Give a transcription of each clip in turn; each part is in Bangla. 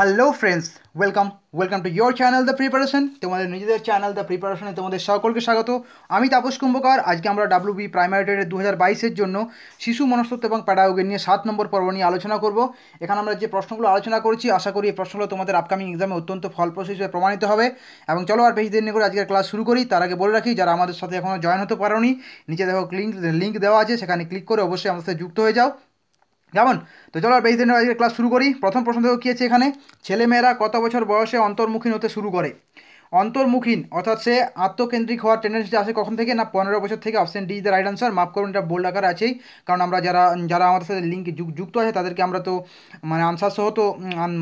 Hello friends welcome welcome to your channel the preparation তোমাদের নিজেদের চ্যানেল দ্য প্রিপারেশনে তোমাদের সকলকে স্বাগত আমি তাপস কুম্ভকার আজকে আমরা ডাব্লিউবি প্রাইমারি টেডের দু হাজার বাইশের জন্য শিশু মনস্তত্ব এবং প্যাডাগোগি নিয়ে সাত নম্বর পর্ব নিয়ে আলোচনা করব এখানে আমরা যে প্রশ্নগুলো আলোচনা করেছি আশা করি এই প্রশ্নগুলো তোমাদের আপকামিং এক্সামে অত্যন্ত ফলপ্রসূ হিসেবে প্রমাণিত হবে এবং চলো আর বেশি দিন করে আজকের ক্লাস শুরু করি তার আগে বলে রাখি যারা আমাদের সাথে এখনও জয়েন হতে পারোনি নিচে দেখো লিঙ্ক লিঙ্ক দেওয়া আছে সেখানে ক্লিক করে অবশ্যই আমাদের সাথে যুক্ত হয়ে যাও কেমন তো চলো বেশ বেশি দিনের আজকে ক্লাস শুরু করি প্রথম প্রশ্ন দেখো কী আছে এখানে ছেলেমেয়েরা কত বছর বয়সে অন্তর্মুখীন হতে শুরু করে অন্তর্মুখীন অর্থাৎ সে আত্মকেন্দ্রিক হওয়ার টেন্ডেন্সিটা আসে কখন থেকে না পনেরো বছর থেকে option D the right answer মাফ করুন এটা বোল্ড আকার আছেই কারণ আমরা যারা যারা আমাদের সাথে লিঙ্ক যুক্ত আছে তাদেরকে আমরা তো মানে আনসার সহ তো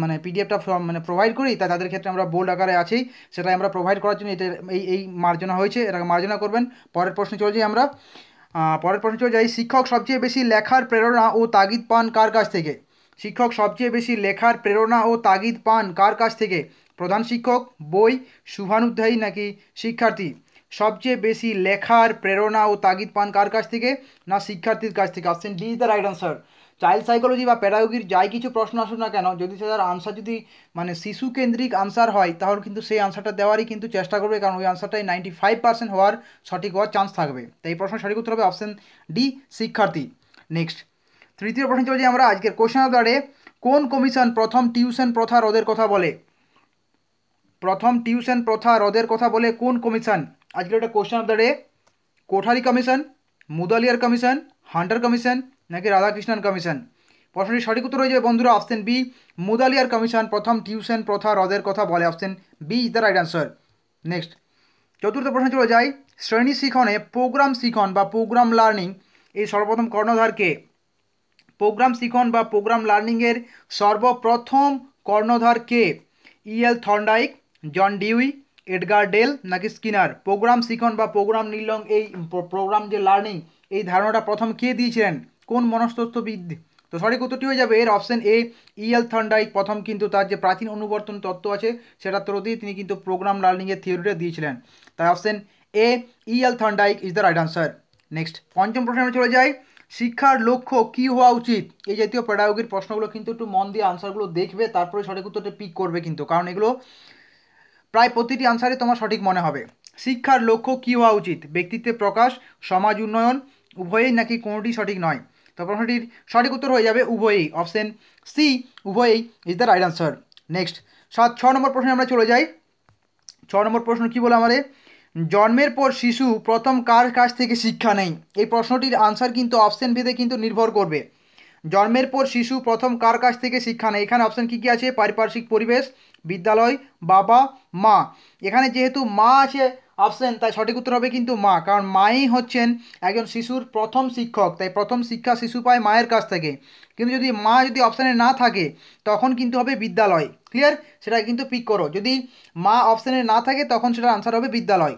মানে পিডিএফটা মানে প্রোভাইড করি তাই তাদের ক্ষেত্রে আমরা বোল্ড আকারে আছেই সেটাই আমরা প্রোভাইড করার জন্য এটা এই এই মার্জনা হয়েছে এটাকে মার্জনা করবেন পরের প্রশ্নে চলে যাই আমরা পরের প্রশ্ন চলে যাই শিক্ষক সবচেয়ে বেশি লেখার প্রেরণা ও তাগিদ পান কার কাছ থেকে শিক্ষক সবচেয়ে বেশি লেখার প্রেরণা ও তাগিদ পান কার কাছ থেকে প্রধান শিক্ষক বই শুভানুধ্যায়ী নাকি শিক্ষার্থী সবচেয়ে বেশি লেখার প্রেরণা ও তাগিদ পান কার কাছ থেকে না শিক্ষার্থীর কাছ থেকে option D is the right answer child psychology বা প্যাডাগোগির যাই কিছু প্রশ্ন আসুক না কেন যদি তার আনসার যদি মানে শিশু কেন্দ্রিক আনসার হয় তাহলে কিন্তু সেই আনসারটা দেওয়ারই কিন্তু চেষ্টা করবে কারণ ওই আনসারটাই নাইনটি ফাইভ পার্সেন্ট হওয়ার সঠিক হওয়ার চান্স থাকবে তাই এই প্রশ্ন সঠিক উত্তর হবে অপশান ডি শিক্ষার্থী নেক্সট তৃতীয় প্রশ্ন চলে আমরা আজকের কোশ্চেন আধারে কোন কমিশন প্রথম টিউশন প্রথা রদের কথা বলে প্রথম টিউশন প্রথা রদের কথা বলে কোন কমিশন আজকের এটা question of the day Kothari commission Mudaliar commission Hunter commission নাকি রাধাকৃষ্ণন কমিশন প্রশ্নটির সঠিক উত্তর হয়ে যাবে বন্ধুরা অপশন বি মুদালিয়ার কমিশন প্রথম টিউশন প্রথা হ্রদের কথা বলে option B is the right answer next চতুর্থ প্রশ্ন চলে যাই শ্রেণী শিখনে প্রোগ্রাম শিখন বা প্রোগ্রাম লার্নিং এই সর্বপ্রথম কর্ণধারকে প্রোগ্রাম শিখন বা প্রোগ্রাম লার্নিংয়ের সর্বপ্রথম কর্ণধার কে E L Thorndike John Dewey Edgar Dale নাকি স্কিনার প্রোগ্রাম শিখন বা প্রোগ্রাম e. নির্লং এই প্রোগ্রাম যে লার্নিং এই ধারণাটা প্রথম কে দিয়েছিলেন কোন মনস্তত্ত্ববিদ তো সঠিক উত্তরটি হয়ে যাবে এর অপশান এ ইএল থান্ডাইক প্রথম কিন্তু তার যে প্রাচীন অনুবর্তন তত্ত্ব আছে সেটার তরতেই তিনি কিন্তু প্রোগ্রাম লার্নিংয়ের থিওরিটা দিয়েছিলেন তাই option A E L Thorndike is the right answer next পঞ্চম প্রশ্নে চলে যাই শিক্ষার লক্ষ্য কি হওয়া উচিত এই জাতীয় পেডাগির প্রশ্নগুলো কিন্তু একটু মন দিয়ে আনসারগুলো দেখবে তারপরে সঠিক উত্তরটা পিক করবে কিন্তু কারণ এগুলো প্রায় প্রতিটি আনসারই তোমার সঠিক মনে হবে শিক্ষার লক্ষ্য কী হওয়া উচিত ব্যক্তিত্বের প্রকাশ সমাজ উন্নয়ন উভয়েই নাকি কোনোটি সঠিক নয় তো প্রশ্নটির সঠিক উত্তর হয়ে যাবে উভয়েই অপশান সি উভয়েই is the right answer next সাত ছ নম্বর প্রশ্নে আমরা চলে যাই ছ নম্বর প্রশ্ন কী বলো আমাদের জন্মের পর শিশু প্রথম কার কাছ থেকে শিক্ষা নেয় এই প্রশ্নটির আনসার কিন্তু অপশান ভেদে কিন্তু নির্ভর করবে জন্মের পর শিশু প্রথম কার কাছ থেকে শিক্ষা নেয় এখানে অপশান কী কী আছে পারিপার্শ্বিক পরিবেশ বিদ্যালয় বাবা মা এখানে যেহেতু মা আছে অপশান তাই সঠিক উত্তর হবে কিন্তু মা কারণ মাই হচ্ছেন একজন শিশুর প্রথম শিক্ষক তাই প্রথম শিক্ষা শিশু পায় মায়ের কাছ থেকে কিন্তু যদি মা যদি অপশানে না থাকে তখন কিন্তু হবে বিদ্যালয় ক্লিয়ার সেটা কিন্তু পিক করো যদি মা অপশানে না থাকে তখন সেটার আনসার হবে বিদ্যালয়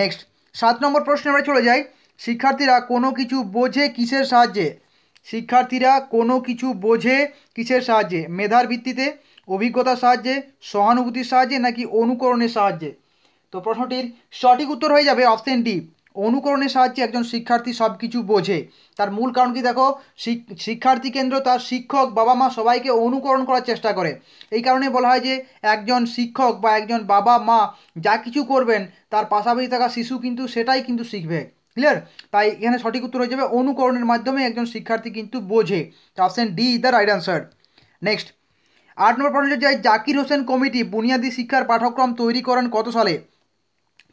নেক্সট সাত নম্বর প্রশ্নে আমরা চলে যাই শিক্ষার্থীরা কোনো কিছু বোঝে কিসের সাহায্যে শিক্ষার্থীরা কোনো কিছু বোঝে কিসের সাহায্যে মেধার ভিত্তিতে অভিজ্ঞতার সাহায্যে সহানুভূতির সাহায্যে নাকি অনুকরণের সাহায্যে তো প্রশ্নটির সঠিক উত্তর হয়ে যাবে অপশান ডি অনুকরণের সাহায্যে একজন শিক্ষার্থী সব কিছু বোঝে তার মূল কারণ কি দেখো শিক্ষার্থী কেন্দ্র তার শিক্ষক বাবা মা সবাইকে অনুকরণ করার চেষ্টা করে এই কারণে বলা হয় যে একজন শিক্ষক বা একজন বাবা মা যা কিছু করবেন তার পাশাপাশি থাকা শিশু কিন্তু সেটাই কিন্তু শিখবে ক্লিয়ার তাই এখানে সঠিক উত্তর হয়ে যাবে অনুকরণের মাধ্যমে একজন শিক্ষার্থী কিন্তু বোঝে option D is the right answer next আট নম্বর প্রশ্ন যায় জাকির হোসেন কমিটি বুনিয়াদী শিক্ষার পাঠ্যক্রম তৈরি করেন কত সালে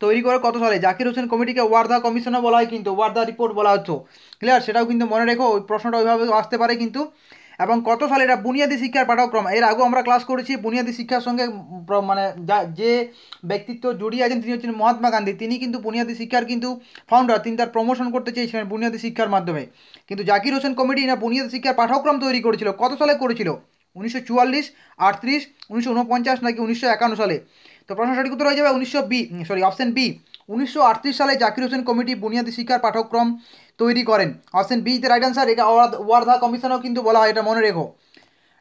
তৈরি করে কত সালে জাকির হোসেন কমিটিকে ওয়ার্ধা কমিশনও বলা হয় কিন্তু ওয়ার্ধা রিপোর্ট বলা হতো ক্লিয়ার সেটাও কিন্তু মনে রেখো ওই প্রশ্নটা ওইভাবে আসতে পারে কিন্তু এবং কত সালে এটা বুনিয়াদী শিক্ষার পাঠ্যক্রম এর আগেও আমরা ক্লাস করেছি বুনিয়াদী শিক্ষার সঙ্গে মানে যা যে ব্যক্তিত্ব জড়িয়ে আছেন তিনি হচ্ছেন মহাত্মা গান্ধী তিনি কিন্তু বুনিয়াদী শিক্ষার কিন্তু ফাউন্ডার তিনি তার প্রমোশন করতে চেয়েছিলেন বুনিয়াদী শিক্ষার মাধ্যমে কিন্তু জাকির হোসেন কমিটি না বুনিয়াদী শিক্ষার পাঠ্যক্রম তৈরি করেছিল কত সালে করেছিল উনিশশো চুয়াল্লিশ আটত্রিশ উনিশশো উনপঞ্চাশ নাকি উনিশশো একান্ন সালে তো প্রশ্ন সঠিক উত্তর হয়ে যাবে উনিশশো বি সরি অপশন বি উনিশশো সালে জাকির হোসেন কমিটি বুনিয়াদী শিক্ষার পাঠ্যক্রম তৈরি করেন অপশন বি রাইট আনসার এটা ওয়ার্ধা কমিশনও কিন্তু বলা হয় এটা মনে রেখো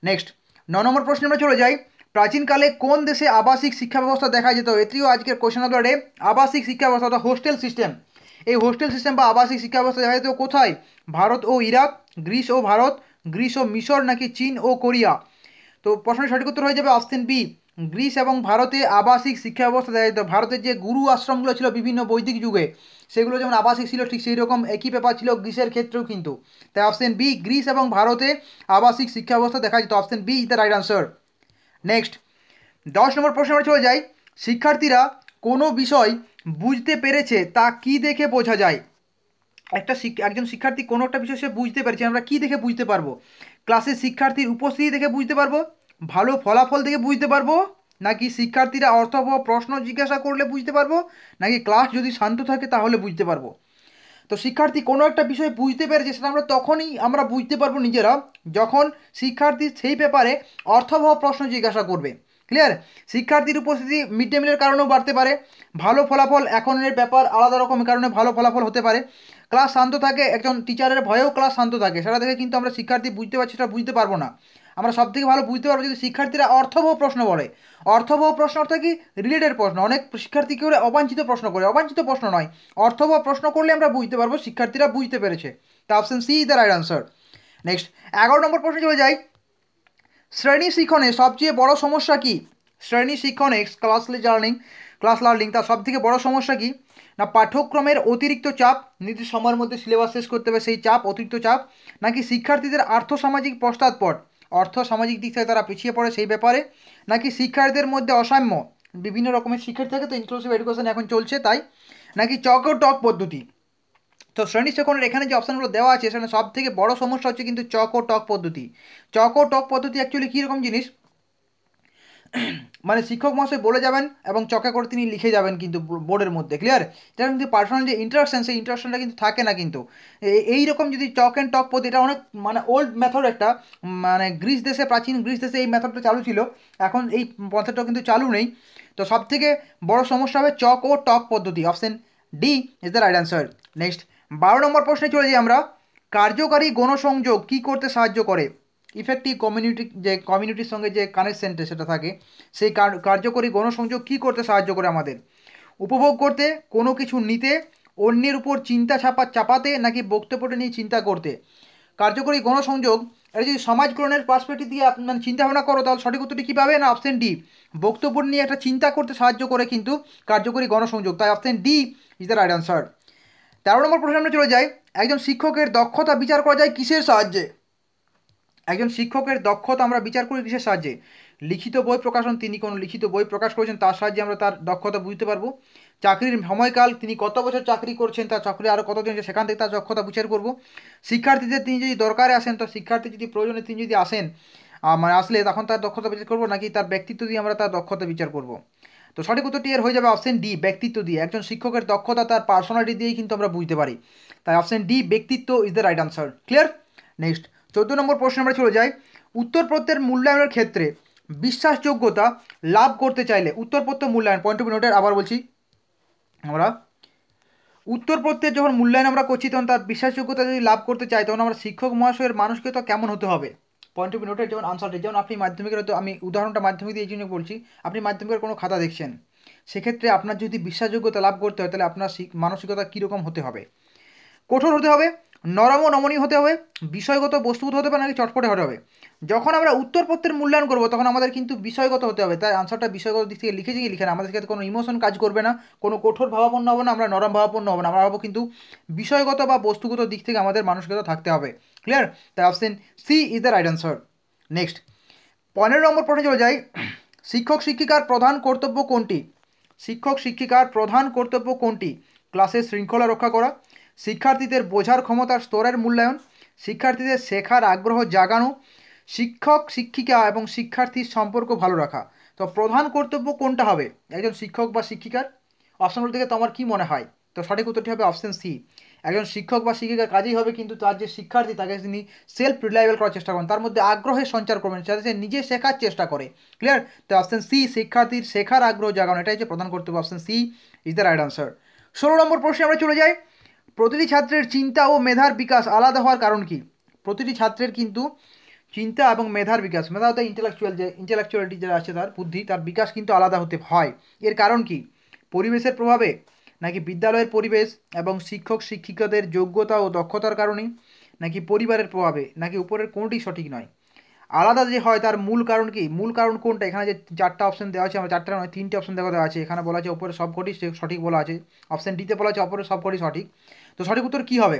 নেক্সট ন নম্বর প্রশ্নে আমরা চলে যাই প্রাচীনকালে কোন দেশে আবাসিক শিক্ষা ব্যবস্থা দেখা যেত এটিও আজকের কোয়েশন অফ আবাসিক শিক্ষা ব্যবস্থা অর্থাৎ হোস্টেল সিস্টেম এই হোস্টেল সিস্টেম বা আবাসিক শিক্ষা ব্যবস্থা দেখা যেত কোথায় ভারত ও ইরাক গ্রিস ও ভারত গ্রিস ও মিশর নাকি চীন ও কোরিয়া তো প্রশ্নের সঠিক উত্তর হয়ে যাবে অপশন বি গ্রিস এবং ভারতে আবাসিক শিক্ষা ব্যবস্থা দেখা যেত ভারতের যে গুরু আশ্রমগুলো ছিল বিভিন্ন বৈদিক যুগে সেগুলো যেমন আবাসিক ছিল ঠিক সেই রকম একই ব্যাপার ছিল গ্রিসের ক্ষেত্রেও কিন্তু তাই অপশন বি গ্রিস এবং ভারতে আবাসিক শিক্ষা ব্যবস্থা দেখা যেত option B is the right answer next দশ নম্বর প্রশ্ন আমরা চলে যাই শিক্ষার্থীরা কোনো বিষয় বুঝতে পেরেছে তা কি দেখে বোঝা যায় একটা একজন শিক্ষার্থী কোনো একটা বিষয় সে বুঝতে পেরেছে আমরা কি দেখে বুঝতে পারবো ক্লাসের শিক্ষার্থীর উপস্থিতি দেখে বুঝতে পারবো ভালো ফলাফল থেকে বুঝতে পারবো নাকি শিক্ষার্থীরা অর্থবহ প্রশ্ন জিজ্ঞাসা করলে বুঝতে পারবো নাকি ক্লাস যদি শান্ত থাকে তাহলে বুঝতে পারবো তো শিক্ষার্থী কোনো একটা বিষয় বুঝতে পেরেছে সেটা আমরা তখনই আমরা বুঝতে পারবো নিজেরা যখন শিক্ষার্থী সেই পেপারে অর্থবহ প্রশ্ন জিজ্ঞাসা করবে ক্লিয়ার শিক্ষার্থীর উপস্থিতি মিড ডে মিলের কারণেও বাড়তে পারে ভালো ফলাফল এখনের ব্যাপার আলাদা রকমের কারণে ভালো ফলাফল হতে পারে ক্লাস শান্ত থাকে একজন টিচারের ভয়েও ক্লাস শান্ত থাকে সেটা দেখে কিন্তু আমরা শিক্ষার্থী বুঝতে পারছি সেটা বুঝতে পারবো না আমরা সব থেকে ভালো বুঝতে পারবো যদি শিক্ষার্থীরা অর্থবহ প্রশ্ন বলে অর্থবহ প্রশ্ন অর্থাৎ কি রিলেটেড প্রশ্ন অনেক শিক্ষার্থী করে অবাঞ্ছিত প্রশ্ন করে অবাঞ্ছিত প্রশ্ন নয় অর্থবহ প্রশ্ন করলে আমরা বুঝতে পারবো শিক্ষার্থীরা বুঝতে পেরেছে তা option C is the right answer next এগারো নম্বর প্রশ্ন চলে যাই শ্রেণী শিক্ষণে সবচেয়ে বড় সমস্যা কি শ্রেণী শিক্ষণে ক্লাসলি লার্নিং ক্লাস লার্নিং তার থেকে বড় সমস্যা কি না পাঠ্যক্রমের অতিরিক্ত চাপ নির্দিষ্ট সময়ের মধ্যে সিলেবাস শেষ করতে হবে সেই চাপ অতিরিক্ত চাপ নাকি শিক্ষার্থীদের আর্থসামাজিক পশ্চাৎপট অর্থ সামাজিক দিক থেকে তারা পিছিয়ে পড়ে সেই ব্যাপারে নাকি শিক্ষার্থীদের মধ্যে অসাম্য বিভিন্ন রকমের শিক্ষার্থী থাকে তো ইনক্লুসিভ এডুকেশন এখন চলছে তাই নাকি চক ও টক পদ্ধতি তো শ্রেণী শেখনের এখানে যে অপশানগুলো দেওয়া আছে সেখানে সব থেকে বড় সমস্যা হচ্ছে কিন্তু চক ও টক পদ্ধতি চক ও টক পদ্ধতি অ্যাকচুয়ালি কীরকম জিনিস মানে শিক্ষক মহাশয় বলে যাবেন এবং চকে করে তিনি লিখে যাবেন কিন্তু বোর্ডের মধ্যে ক্লিয়ার যেটা কিন্তু পার্সোনাল যে ইন্টারাকশান সেই ইন্টারাকশনটা কিন্তু থাকে না কিন্তু এই রকম যদি চক অ্যান্ড টক পদ্ধতি এটা অনেক মানে ওল্ড মেথড একটা মানে গ্রিস দেশে প্রাচীন গ্রিস দেশে এই মেথডটা চালু ছিল এখন এই পদ্ধতিটা কিন্তু চালু নেই তো সব থেকে বড় সমস্যা হবে চক ও টক পদ্ধতি option D is the right answer next বারো নম্বর প্রশ্নে চলে যাই আমরা কার্যকারী গণসংযোগ কি করতে সাহায্য করে ইফেক্টিভ কমিউনিটি যে কমিউনিটির সঙ্গে যে কানেকশনটা সেটা থাকে সেই কার্যকরী গণসংযোগ কী করতে সাহায্য করে আমাদের উপভোগ করতে কোনো কিছু নিতে অন্যের উপর চিন্তা ছাপা চাপাতে নাকি বক্তব্যটা নিয়ে চিন্তা করতে কার্যকরী গণসংযোগ এটা যদি সমাজ গ্রহণের পার্সপেক্টিভ দিয়ে মানে চিন্তাভাবনা করো তাহলে সঠিক উত্তরটি কী পাবে না অপশান ডি বক্তব্য নিয়ে একটা চিন্তা করতে সাহায্য করে কিন্তু কার্যকরী গণসংযোগ তাই option D is the right answer তেরো নম্বর প্রশ্নটা আমরা চলে যাই একজন শিক্ষকের দক্ষতা বিচার করা যায় কিসের সাহায্যে একজন শিক্ষকের দক্ষতা আমরা বিচার করি কিসের সাহায্যে লিখিত বই প্রকাশন তিনি কোন লিখিত বই প্রকাশ করেছেন তার সাহায্যে আমরা তার দক্ষতা বুঝতে পারবো চাকরির সময়কাল তিনি কত বছর চাকরি করছেন তার চাকরি আরও কতজন সেখান থেকে তার দক্ষতা বিচার করব শিক্ষার্থীদের তিনি যদি দরকারে আসেন তো শিক্ষার্থী যদি প্রয়োজনে তিনি যদি আসেন মানে আসলে তখন তার দক্ষতা বিচার করব নাকি তার ব্যক্তিত্ব দিয়ে আমরা তার দক্ষতা বিচার করব তো সঠিক উত্তরটি এর হয়ে যাবে অপশন ডি ব্যক্তিত্ব দিয়ে একজন শিক্ষকের দক্ষতা তার পার্সোনালিটি দিয়েই কিন্তু আমরা বুঝতে পারি তাই অপশন ডি ব্যক্তিত্ব is the right answer clear next চোদ্দ নম্বর প্রশ্ন আমরা চলে যাই উত্তরপত্রের মূল্যায়নের ক্ষেত্রে বিশ্বাসযোগ্যতা লাভ করতে চাইলে উত্তরপত্র মূল্যায়ন পয়েন্ট অফ নোটের আবার বলছি আমরা উত্তরপত্রের যখন মূল্যায়ন আমরা করছি তখন তার বিশ্বাসযোগ্যতা যদি লাভ করতে চাই তখন আমরা শিক্ষক মহাশয়ের মানুষকে তো কেমন হতে হবে পয়েন্ট অফ নোটের যেমন আনসারটি যেমন আপনি মাধ্যমিকের হয়তো আমি উদাহরণটা মাধ্যমিক দিয়ে এই জন্য বলছি আপনি মাধ্যমিকের কোনো খাতা দেখছেন সেক্ষেত্রে আপনার যদি বিশ্বাসযোগ্যতা লাভ করতে হয় তাহলে আপনার মানসিকতা কীরকম হতে হবে কঠোর হতে হবে নরম ও নমনীয় হতে হবে বিষয়গত বস্তুগত হতে পারে নাকি চটপটে হতে হবে যখন আমরা উত্তরপত্রের মূল্যায়ন করবো তখন আমাদের কিন্তু বিষয়গত হতে হবে তাই আনসারটা বিষয়গত দিক থেকে লিখেছি কি লিখে না আমাদের ক্ষেত্রে কোনো ইমোশন কাজ করবে না কোনো কঠোর ভাবাপন্ন হবে না আমরা নরম ভাবাপন্ন হবে না আমরা ভাবো কিন্তু বিষয়গত বা বস্তুগত দিক থেকে আমাদের মানুষগত থাকতে হবে ক্লিয়ার তাই option C is the right answer next পনেরো নম্বর প্রশ্নে চলে যাই শিক্ষক শিক্ষিকার প্রধান কর্তব্য কোনটি শিক্ষক শিক্ষিকার প্রধান কর্তব্য কোনটি ক্লাসের শৃঙ্খলা রক্ষা করা শিক্ষার্থীদের বোঝার ক্ষমতার স্তরের মূল্যায়ন শিক্ষার্থীদের শেখার আগ্রহ জাগানো শিক্ষক শিক্ষিকা এবং শিক্ষার্থীর সম্পর্ক ভালো রাখা তো প্রধান কর্তব্য কোনটা হবে একজন শিক্ষক বা শিক্ষিকার অপশনগুলো থেকে তোমার কি মনে হয় তো সঠিক উত্তরটি হবে অপশন সি একজন শিক্ষক বা শিক্ষিকার কাজেই হবে কিন্তু তার যে শিক্ষার্থী তাকে তিনি সেলফ রিলায়েবল করার চেষ্টা করেন তার মধ্যে আগ্রহের সঞ্চার করবেন সাথে সে নিজে শেখার চেষ্টা করে ক্লিয়ার তো অপশান সি শিক্ষার্থীর শেখার আগ্রহ জাগানো এটাই হচ্ছে প্রধান কর্তব্য option C is the right answer ষোলো নম্বর প্রশ্নে আমরা চলে যাই প্রতিটি ছাত্রের চিন্তা ও মেধার বিকাশ আলাদা হওয়ার কারণ কি প্রতিটি ছাত্রের কিন্তু চিন্তা এবং মেধার বিকাশ মেধা হতে ইন্টেলেকচুয়াল যে ইন্টেলেকচুয়ালিটি যারা আছে তার বুদ্ধি তার বিকাশ কিন্তু আলাদা হতে হয় এর কারণ কি পরিবেশের প্রভাবে নাকি বিদ্যালয়ের পরিবেশ এবং শিক্ষক শিক্ষিকাদের যোগ্যতা ও দক্ষতার কারণে নাকি পরিবারের প্রভাবে নাকি উপরের কোনোটি সঠিক নয় আলাদা যে হয় তার মূল কারণ কি মূল কারণ কোনটা এখানে যে চারটা অপশন দেওয়া আছে আমরা চারটা নয় তিনটে অপশন দেওয়া আছে এখানে বলা আছে ওপরে সবকটি সঠিক বলা আছে অপশন ডিতে বলা আছে অপরের সবকটি সঠিক তো সঠিক উত্তর কী হবে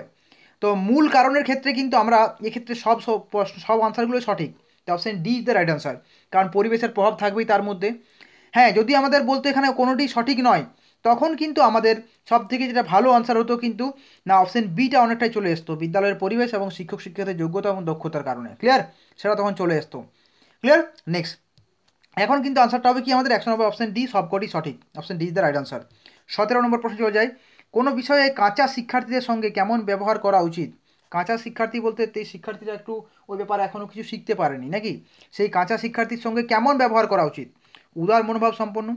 তো মূল কারণের ক্ষেত্রে কিন্তু আমরা এক্ষেত্রে সব সব প্রশ্ন সব আনসারগুলোই সঠিক তো option D is the right answer কারণ পরিবেশের প্রভাব থাকবেই তার মধ্যে হ্যাঁ যদি আমাদের বলতে এখানে কোনোটি সঠিক নয় তখন কিন্তু আমাদের সব থেকে যেটা ভালো আনসার হতো কিন্তু না অপশন বিটা অনেকটাই চলে আসতো বিদ্যালয়ের পরিবেশ এবং শিক্ষক শিক্ষার্থীর যোগ্যতা এবং দক্ষতার কারণে ক্লিয়ার সেটা তখন চলে আসতো ক্লিয়ার নেক্সট এখন কিন্তু আনসারটা হবে কি আমাদের একশো নম্বর অপশন ডি সবকটি সঠিক option D is the right answer সতেরো নম্বর প্রশ্ন চলে যায় কোনো বিষয়ে কাঁচা শিক্ষার্থীদের সঙ্গে কেমন ব্যবহার করা উচিত কাঁচা শিক্ষার্থী বলতে সেই শিক্ষার্থীরা একটু ওই ব্যাপারে এখনও কিছু শিখতে পারেনি নাকি সেই কাঁচা শিক্ষার্থীর সঙ্গে কেমন ব্যবহার করা উচিত উদার মনোভাব সম্পন্ন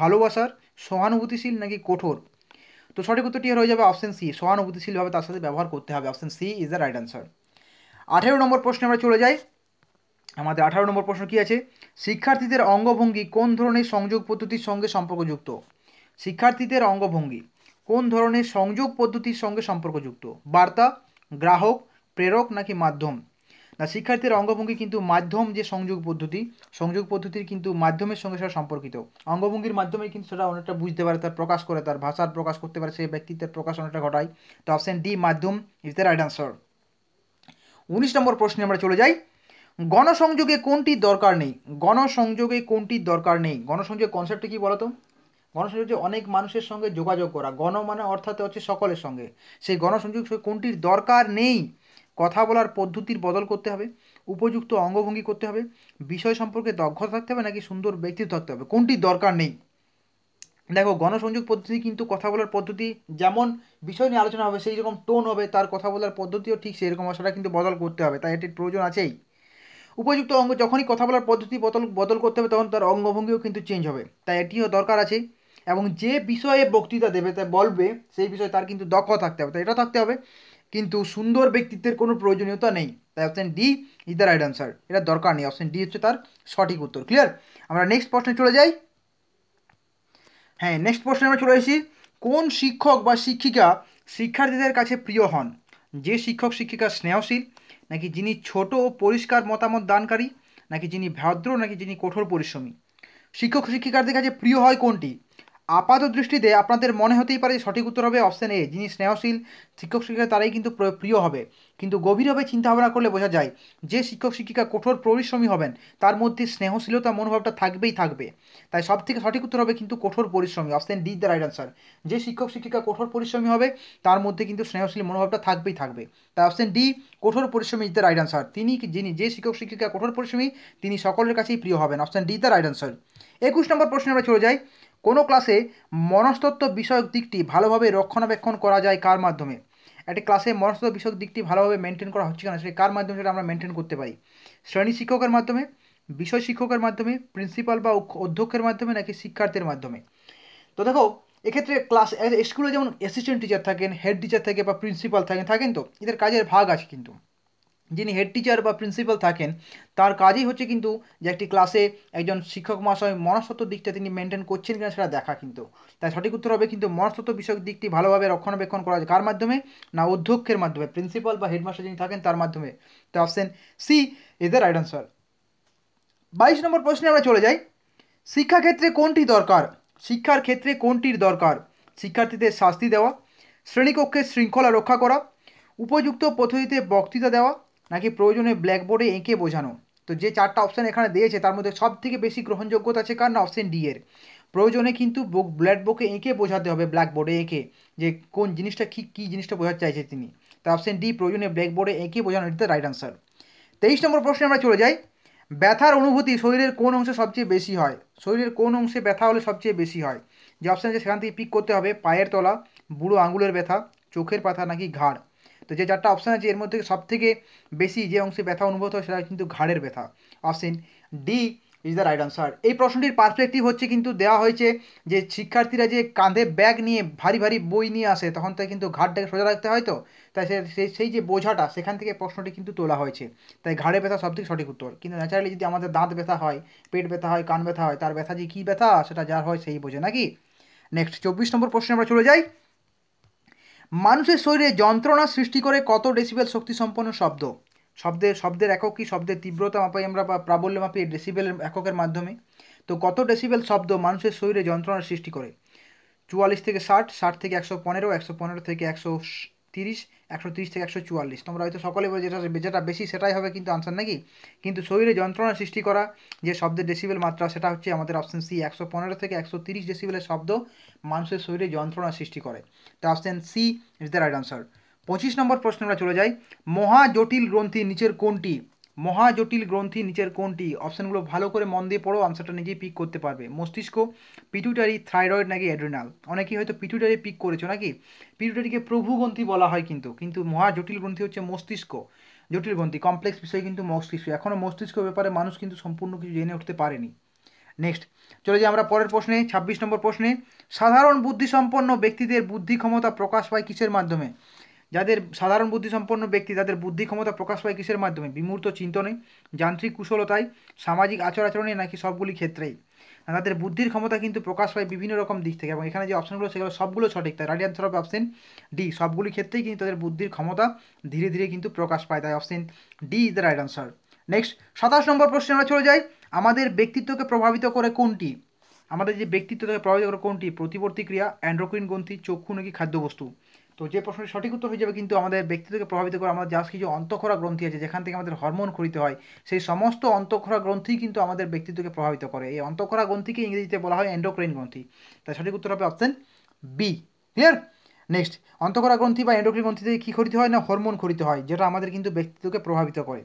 ভালোবাসার সহানুভূতিশীল নাকি কঠোর তো সঠিক উত্তরটি হয়ে যাবে অপশন সি সহানুভূতিশীলভাবে তার সাথে ব্যবহার করতে হবে option C is the right answer আঠেরো নম্বর প্রশ্নে আমরা চলে যাই আমাদের আঠারো নম্বর প্রশ্ন কী আছে শিক্ষার্থীদের অঙ্গভঙ্গি কোন ধরনের সংযোগ পদ্ধতির সঙ্গে সম্পর্কযুক্ত শিক্ষার্থীদের অঙ্গভঙ্গি কোন ধরনের সংযোগ পদ্ধতির সঙ্গে সম্পর্কযুক্ত বার্তা গ্রাহক প্রেরক নাকি মাধ্যম না শিক্ষার্থীর অঙ্গভঙ্গি কিন্তু মাধ্যম যে সংযোগ পদ্ধতি সংযোগ পদ্ধতির কিন্তু মাধ্যমের সঙ্গে সেটা সম্পর্কিত অঙ্গভঙ্গির মাধ্যমে কিন্তু সেটা অনেকটা বুঝতে পারে তার প্রকাশ করে তার ভাষার প্রকাশ করতে পারে সেই ব্যক্তিত্বের প্রকাশ অনেকটা ঘটায় তো অপশান ডি মাধ্যম ইজ দ্য রাইট আনসার উনিশ নম্বর প্রশ্নে আমরা চলে যাই গণসংযোগে কোনটি দরকার নেই গণসংযোগে কোনটি দরকার নেই গণসংযোগ কনসেপ্টটা কি বলতো গণসংযোগ যে অনেক মানুষের সঙ্গে যোগাযোগ করা গণ মানে অর্থাৎ হচ্ছে সকলের সঙ্গে সেই গণসংযোগ কোনটির দরকার নেই কথা বলার পদ্ধতির বদল করতে হবে উপযুক্ত অঙ্গভঙ্গি করতে হবে বিষয় সম্পর্কে দক্ষতা থাকতে হবে নাকি সুন্দর ব্যক্তিত্ব থাকতে হবে কোনটি দরকার নেই দেখো গণসংযোগ পদ্ধতি কিন্তু কথা বলার পদ্ধতি যেমন বিষয় নিয়ে আলোচনা হবে সেই রকম টোন হবে তার কথা বলার পদ্ধতিও ঠিক সেরকম সেটা কিন্তু বদল করতে হবে তাই এটির প্রয়োজন আছেই উপযুক্ত অঙ্গ যখনই কথা বলার পদ্ধতি বদল বদল করতে হবে তখন তার অঙ্গভঙ্গিও কিন্তু চেঞ্জ হবে তাই এটিও দরকার আছে এবং যে বিষয়ে বক্তৃতা দেবে তা বলবে সেই বিষয়ে তার কিন্তু দক্ষ থাকতে হবে তাই এটা থাকতে হবে কিন্তু সুন্দর ব্যক্তিত্বের কোনো প্রয়োজনীয়তা নেই তাই option D is the right answer এটা দরকার নেই অপশান ডি হচ্ছে তার সঠিক উত্তর ক্লিয়ার আমরা নেক্সট প্রশ্নে চলে যাই হ্যাঁ নেক্সট প্রশ্নে আমরা চলে এসেছি কোন শিক্ষক বা শিক্ষিকা শিক্ষার্থীদের কাছে প্রিয় হন যে শিক্ষক শিক্ষিকা স্নেহশীল নাকি যিনি ছোট ও পরিষ্কার মতামত দানকারী নাকি যিনি ভদ্র নাকি যিনি কঠোর পরিশ্রমী শিক্ষক শিক্ষিকারদের কাছে প্রিয় হয় কোনটি আপাত দৃষ্টিতে আপনাদের মনে হতেই পারে সঠিক উত্তর হবে অপশান এ যিনি স্নেহশীল শিক্ষক শিক্ষিকা তারাই কিন্তু প্রিয় হবে কিন্তু গভীরভাবে চিন্তাভাবনা করলে বোঝা যায় যে শিক্ষক শিক্ষিকা কঠোর পরিশ্রমী হবেন তার মধ্যে স্নেহশীলতা মনোভাবটা থাকবেই থাকবে তাই সব থেকে সঠিক উত্তর হবে কিন্তু কঠোর পরিশ্রমী option D the right answer যে শিক্ষক শিক্ষিকা কঠোর পরিশ্রমী হবে তার মধ্যে কিন্তু স্নেহশীল মনোভাবটা থাকবেই থাকবে তাই অপশান ডি কঠোর পরিশ্রমী ইজ দ্য রাইট আনসার তিনি যিনি যে শিক্ষক শিক্ষিকা কঠোর পরিশ্রমী তিনি সকলের কাছেই প্রিয় হবেন option D the right answer একুশ নম্বর প্রশ্নে আমরা চলে যাই কোনো ক্লাসে মনস্তত্ত্ব বিষয়ক দিকটি ভালোভাবে রক্ষণাবেক্ষণ করা যায় কার মাধ্যমে একটা ক্লাসে মনস্তত্ত্ব বিষয়ক দিকটি ভালোভাবে মেনটেন করা হচ্ছে কিনা সেটা কার মাধ্যমে সেটা আমরা মেনটেন করতে পারি শ্রেণী শিক্ষকের মাধ্যমে বিষয় শিক্ষকের মাধ্যমে প্রিন্সিপাল বা অধ্যক্ষের মাধ্যমে নাকি শিক্ষার্থীর মাধ্যমে তো দেখো এক্ষেত্রে ক্লাস স্কুলে যেমন অ্যাসিস্ট্যান্ট টিচার থাকেন হেড টিচার থাকে বা প্রিন্সিপাল থাকেন থাকেন তো এদের কাজের ভাগ আছে কিন্তু যিনি হেড টিচার বা প্রিন্সিপাল থাকেন তার কাজই হচ্ছে কিন্তু যে একটি ক্লাসে একজন শিক্ষক মহাশয় মনস্তত্ব দিকটা তিনি মেনটেন করছেন কিনা সেটা দেখা কিন্তু তাই সঠিক উত্তর হবে কিন্তু মনস্তত্ব বিষয়ক দিকটি ভালোভাবে রক্ষণাবেক্ষণ করা কার মাধ্যমে না অধ্যক্ষের মাধ্যমে প্রিন্সিপাল বা হেডমাস্টার যিনি থাকেন তার মাধ্যমে তো option C is the right answer বাইশ নম্বর প্রশ্নে আমরা চলে যাই শিক্ষাক্ষেত্রে কোনটি দরকার শিক্ষার ক্ষেত্রে কোনটির দরকার শিক্ষার্থীদের শাস্তি দেওয়া শ্রেণীকক্ষের শৃঙ্খলা রক্ষা করা উপযুক্ত পদ্ধতিতে বক্তৃতা দেওয়া নাকি প্রয়োজনে ব্ল্যাকবোর্ডে এঁকে বোঝানো তো যে চারটা অপশান এখানে দিয়েছে তার মধ্যে সব থেকে বেশি গ্রহণযোগ্যতা আছে কার না অপশান ডি এর প্রয়োজনে কিন্তু বুক ব্ল্যাকবোর্ডকে এঁকে বোঝাতে হবে ব্ল্যাকবোর্ডে এঁকে যে কোন জিনিসটা কী কী জিনিসটা বোঝাতে চাইছে তিনি তা অপশান ডি প্রয়োজনে ব্ল্যাকবোর্ডে এঁকে বোঝানো এটা রাইট আনসার তেইশ নম্বর প্রশ্নে আমরা চলে যাই ব্যথার অনুভূতি শরীরের কোন অংশে সবচেয়ে বেশি হয় শরীরের কোন অংশে ব্যথা হলে সবচেয়ে বেশি হয় যে অপশান আছে সেখান থেকে পিক করতে হবে পায়ের তলা বুড়ো আঙুলের ব্যথা চোখের পাতা নাকি ঘাড় তো যে চারটা অপশান আছে এর মধ্যে সব থেকে বেশি যে অংশে ব্যথা অনুভূত হয় সেটা কিন্তু ঘাড়ের ব্যথা option D is the right answer এই প্রশ্নটির পার্সপেক্টিভ হচ্ছে কিন্তু দেওয়া হয়েছে যে শিক্ষার্থীরা যে কাঁধে ব্যাগ নিয়ে ভারী ভারী বই নিয়ে আসে তখন তাই কিন্তু ঘাড়টাকে সোজা রাখতে হয় তো তাই সেই সেই যে বোঝাটা সেখান থেকে প্রশ্নটি কিন্তু তোলা হয়েছে তাই ঘাড়ে ব্যথা সবথেকে সঠিক উত্তর কিন্তু ন্যাচারালি যদি আমাদের দাঁত ব্যথা হয় পেট ব্যথা হয় কান ব্যথা হয় তার ব্যথা যে কী ব্যথা সেটা যার হয় সেই বোঝে নাকি নেক্সট চব্বিশ নম্বর প্রশ্নে আমরা চলে যাই মানুষের শরীরে যন্ত্রণা সৃষ্টি করে কত ডেসিবেল শক্তিসম্পন্ন শব্দ শব্দের শব্দের একক কি শব্দের তীব্রতা মাপাই আমরা প্রাবল্য মাপি ডেসিবেলের এককের মাধ্যমে তো কত ডেসিবেল শব্দ মানুষের শরীরে যন্ত্রণা সৃষ্টি করে চুয়াল্লিশ থেকে ষাট ষাট থেকে একশো পনেরো একশো পনেরো থেকে একশো তিরিশ একশো তিরিশ থেকে একশো চুয়াল্লিশ তোমরা হয়তো সকলে যেটা যেটা বেশি সেটাই হবে কিন্তু আনসার নাকি কিন্তু শরীরে যন্ত্রণা সৃষ্টি করা যে শব্দের ডেসিবেল মাত্রা সেটা হচ্ছে আমাদের অপশান সি একশো পনেরো থেকে একশো তিরিশ ডেসিবেলের শব্দ মানুষের শরীরে যন্ত্রণা সৃষ্টি করে তো option C is the right answer পঁচিশ নম্বর প্রশ্ন আমরা চলে যাই মহাজটিল গ্রন্থি নিচের কোনটি মহাজটিল গ্রন্থি নিচের কোনটি অপশানগুলো ভালো করে মন দিয়ে পড়ো আনসারটা নিজেই পিক করতে পারবে মস্তিষ্ক পিটুটারি থাইরয়েড নাকি অ্যাড্রিনাল অনেকেই হয়তো পিটুটারি পিক করেছো নাকি পিটুটারিকে প্রভু গ্রন্থি বলা হয় কিন্তু কিন্তু মহাজটিল গ্রন্থি হচ্ছে মস্তিষ্ক জটিল গ্রন্থি কমপ্লেক্স বিষয় কিন্তু মস্তিষ্ক এখনও মস্তিষ্ক ব্যাপারে মানুষ কিন্তু সম্পূর্ণ কিছু জেনে উঠতে পারেনি নেক্সট চলে যাই আমরা পরের প্রশ্নে ২৬ নম্বর প্রশ্নে সাধারণ বুদ্ধিসম্পন্ন ব্যক্তিদের বুদ্ধি ক্ষমতা প্রকাশ পায় কিসের মাধ্যমে যাদের সাধারণ বুদ্ধিসম্পন্ন ব্যক্তি তাদের বুদ্ধি ক্ষমতা প্রকাশ পায় কিসের মাধ্যমে বিমূর্ত চিন্তনে যান্ত্রিক কুশলতায় সামাজিক আচর আচরণে নাকি সবগুলি ক্ষেত্রেই তাদের বুদ্ধির ক্ষমতা কিন্তু প্রকাশ পায় বিভিন্ন রকম দিক থেকে এবং এখানে যে অপশনগুলো সেগুলো সবগুলো সঠিক তাই রাইট অ্যান্সার হবে অপশন ডি সবগুলি ক্ষেত্রেই কিন্তু তাদের বুদ্ধির ক্ষমতা ধীরে ধীরে কিন্তু প্রকাশ পায় তাই option D is the right answer next সাতাশ নম্বর প্রশ্নে আমরা চলে যাই আমাদের ব্যক্তিত্বকে প্রভাবিত করে কোনটি আমাদের যে ব্যক্তিত্বকে প্রভাবিত করে কোনটি প্রতিবর্তী ক্রিয়া অ্যান্ড্রোক্রিন গ্রন্থি চক্ষু নাকি খাদ্যবস্তু তো যে প্রশ্নের সঠিক উত্তর হয়ে যাবে কিন্তু আমাদের ব্যক্তিত্বকে প্রভাবিত করে আমাদের যা কিছু অন্তঃক্ষরা গ্রন্থি আছে যেখান থেকে আমাদের হরমোন খরিতে হয় সেই সমস্ত অন্তঃক্ষরা গ্রন্থি কিন্তু আমাদের ব্যক্তিত্বকে প্রভাবিত করে এই অন্তঃক্ষরা গ্রন্থিকে ইংরেজিতে বলা হয় এন্ডোক্রেন গ্রন্থি তাই সঠিক উত্তর হবে অপশান বি ক্লিয়ার নেক্সট অন্তঃক্ষরা গ্রন্থি বা এন্ডোক্রিন গ্রন্থিতে কী খরিত হয় না হরমোন খরিত হয় যেটা আমাদের কিন্তু ব্যক্তিত্বকে প্রভাবিত করে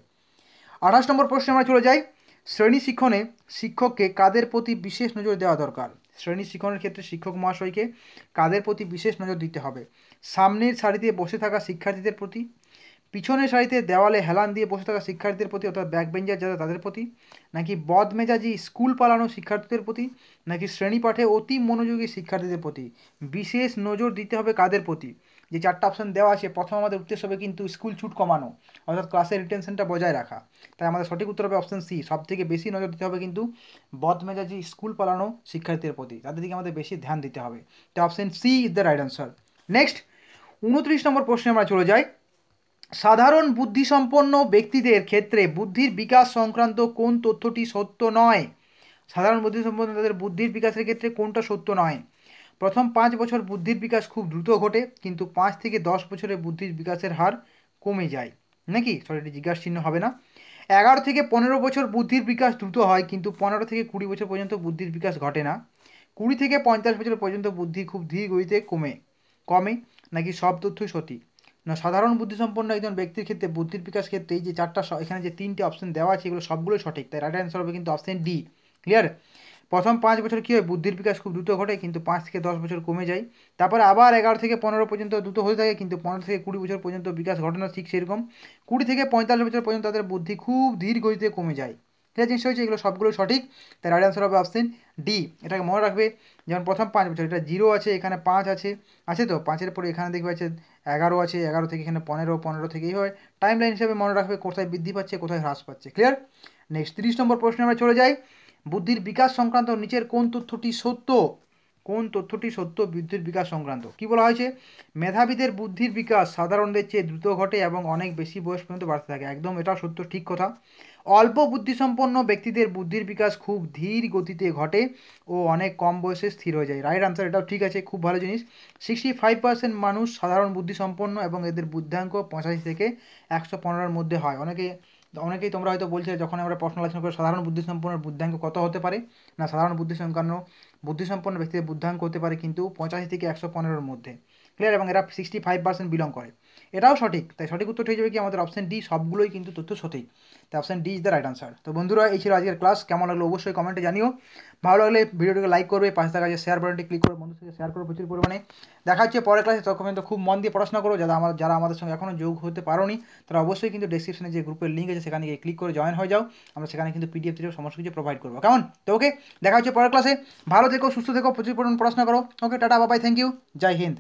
আঠাশ নম্বর প্রশ্নে আমরা চলে যাই শ্রেণী শিক্ষণে শিক্ষককে কাদের প্রতি বিশেষ নজর দেওয়া দরকার শ্রেণী শিক্ষণের ক্ষেত্রে শিক্ষক মহাশয়কে কাদের প্রতি বিশেষ নজর দিতে হবে সামনের সারিতে বসে থাকা শিক্ষার্থীদের প্রতি পিছনের সারিতে দেওয়ালে হেলান দিয়ে বসে থাকা শিক্ষার্থীদের প্রতি অর্থাৎ ব্যাক বেঞ্জার যারা তাদের প্রতি নাকি বদমেজাজি স্কুল পালানো শিক্ষার্থীদের প্রতি নাকি শ্রেণী পাঠে অতি মনোযোগী শিক্ষার্থীদের প্রতি বিশেষ নজর দিতে হবে কাদের প্রতি যে চারটা অপশন দেওয়া আছে প্রথম আমাদের উদ্দেশ্য হবে কিন্তু স্কুল ছুট কমানো অর্থাৎ ক্লাসের রিটেনশনটা বজায় রাখা তাই আমাদের সঠিক উত্তর হবে অপশন সি সব থেকে বেশি নজর দিতে হবে কিন্তু বদমেজাজি স্কুল পালানো শিক্ষার্থীদের প্রতি তাদের দিকে আমাদের বেশি ধ্যান দিতে হবে তাই option C is the right answer next উনত্রিশ নম্বর প্রশ্নে আমরা চলে যাই সাধারণ বুদ্ধিসম্পন্ন ব্যক্তিদের ক্ষেত্রে বুদ্ধির বিকাশ সংক্রান্ত কোন তথ্যটি সত্য নয় সাধারণ বুদ্ধিসম্পন্ন তাদের বুদ্ধির বিকাশের ক্ষেত্রে কোনটা সত্য নয় প্রথম পাঁচ বছর বুদ্ধির বিকাশ খুব দ্রুত ঘটে কিন্তু পাঁচ থেকে দশ বছরে বুদ্ধির বিকাশের হার কমে যায় নাকি সরি এটি জিজ্ঞাসা চিহ্ন হবে না এগারো থেকে পনেরো বছর বুদ্ধির বিকাশ দ্রুত হয় কিন্তু পনেরো থেকে কুড়ি বছর পর্যন্ত বুদ্ধির বিকাশ ঘটে না কুড়ি থেকে পঞ্চাশ বছর পর্যন্ত বুদ্ধি খুব ধীর গতিতে কমে কমে নাকি সব তথ্যই সত্যি না সাধারণ বুদ্ধিসম্পন্ন একজন ব্যক্তির ক্ষেত্রে বুদ্ধির বিকাশ ক্ষেত্রে এই যে চারটা এখানে যে তিনটে অপশন দেওয়া আছে এগুলো সবগুলো সঠিক তাই রাইট অ্যান্সার হবে কিন্তু অপশন ডি ক্লিয়ার প্রথম পাঁচ বছর কী হয় বুদ্ধির বিকাশ খুব দ্রুত ঘটে কিন্তু পাঁচ থেকে দশ বছর কমে যায় তারপরে আবার এগারো থেকে পনেরো পর্যন্ত দ্রুত হয়ে থাকে কিন্তু পনেরো থেকে কুড়ি বছর পর্যন্ত বিকাশ ঘটে না ঠিক সেরকম কুড়ি থেকে পঁয়তাল্লিশ বছর পর্যন্ত তাদের বুদ্ধি খুব ধীর গতিতে কমে যায় ঠিক জিনিস হয়েছে এগুলো সবগুলো সঠিক তার রাইট আনসার হবে অপশন ডি এটাকে মনে রাখবে যেমন প্রথম পাঁচ বছর এটা জিরো আছে এখানে পাঁচ আছে আছে তো পাঁচের পরে এখানে দেখবে আছে এগারো আছে এগারো থেকে এখানে পনেরো পনেরো থেকেই হয় টাইম লাইন হিসাবে মনে রাখবে কোথায় বৃদ্ধি পাচ্ছে কোথায় হ্রাস পাচ্ছে ক্লিয়ার নেক্সট তিরিশ নম্বর প্রশ্নে আমরা চলে যাই বুদ্ধির বিকাশ সংক্রান্ত নিচের কোন তথ্যটি সত্য কোন তথ্যটি সত্য বুদ্ধির বিকাশ সংক্রান্ত কি বলা হয়েছে মেধাবীদের বুদ্ধির বিকাশ সাধারণদের চেয়ে দ্রুত ঘটে এবং অনেক বেশি বয়স পর্যন্ত বাড়তে থাকে একদম এটা সত্য ঠিক কথা অল্প বুদ্ধিসম্পন্ন ব্যক্তিদের বুদ্ধির বিকাশ খুব ধীর গতিতে ঘটে ও অনেক কম বয়সে স্থির হয়ে যায় রাইট আনসার এটাও ঠিক আছে খুব ভালো জিনিস সিক্সটি ফাইভ পার্সেন্ট মানুষ সাধারণ বুদ্ধিসম্পন্ন এবং এদের বুদ্ধাঙ্ক পঁচাশি থেকে একশো পনেরোর মধ্যে হয় অনেকে অনেকেই তোমরা হয়তো বলছে যখন আমরা প্রশ্ন আলোচনা করি সাধারণ বুদ্ধিসম্পন্ন বুদ্ধাঙ্ক কত হতে পারে না সাধারণ বুদ্ধিসম্পন্ন বুদ্ধিসম্পন্ন ব্যক্তিদের বুদ্ধাঙ্ক হতে পারে কিন্তু পঁচাশি থেকে একশো পনেরোর মধ্যে ক্লিয়ার এবং এরা সিক্সটি ফাইভ পার্সেন্ট বিলং করে এটাও সঠিক তাই সঠিক উত্তর হয়ে যাবে কি আমাদের অপশন ডি সবগুলোই কিন্তু তথ্য সঠিক তাই option D is the right answer তো বন্ধুরা এই ছিল আজকের ক্লাস কেমন লাগলো অবশ্যই কমেন্টে জানিও ভালো লাগলে ভিডিওটিকে লাইক করবে পাশে থাকা যে শেয়ার বাটনটি ক্লিক করে বন্ধুর সাথে শেয়ার করো প্রচুর পরিমাণে দেখা হচ্ছে পরের ক্লাসে তখন কিন্তু খুব মন দিয়ে পড়াশোনা করো যারা আমার যারা আমাদের সঙ্গে এখনও যোগ হতে নি তারা অবশ্যই কিন্তু ডিসক্রিপশনে যে গ্রুপের লিঙ্ক আছে সেখানে গিয়ে ক্লিক করে জয়েন হয়ে যাও আমরা সেখানে কিন্তু পিডিএফ থেকে সমস্ত কিছু প্রোভাইড করবো কেমন তো ওকে দেখা হচ্ছে পরের ক্লাসে ভালো থেকো সুস্থ থেকো প্রচুর পরিমাণ পড়াশোনা করো okay tata bye bye thank you Jai Hind